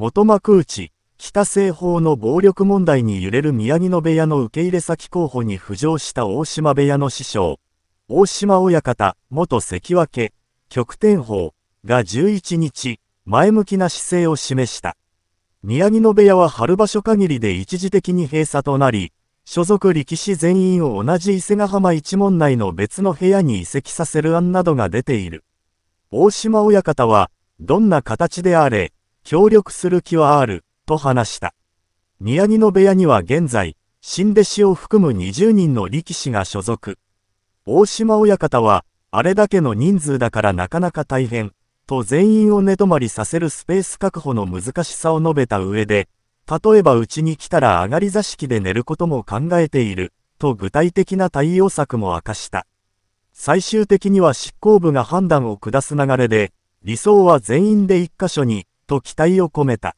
元幕内、北西方の暴力問題に揺れる宮城野部屋の受け入れ先候補に浮上した大島部屋の師匠、大島親方、元関脇、極天法が11日、前向きな姿勢を示した。宮城野部屋は春場所限りで一時的に閉鎖となり、所属力士全員を同じ伊勢ヶ浜一門内の別の部屋に移籍させる案などが出ている。大島親方は、どんな形であれ、協力する気はある、と話した。宮城の部屋には現在、新弟子を含む20人の力士が所属。大島親方は、あれだけの人数だからなかなか大変、と全員を寝泊まりさせるスペース確保の難しさを述べた上で、例えばうちに来たら上がり座敷で寝ることも考えている、と具体的な対応策も明かした。最終的には執行部が判断を下す流れで、理想は全員で一箇所に、と期待を込めた。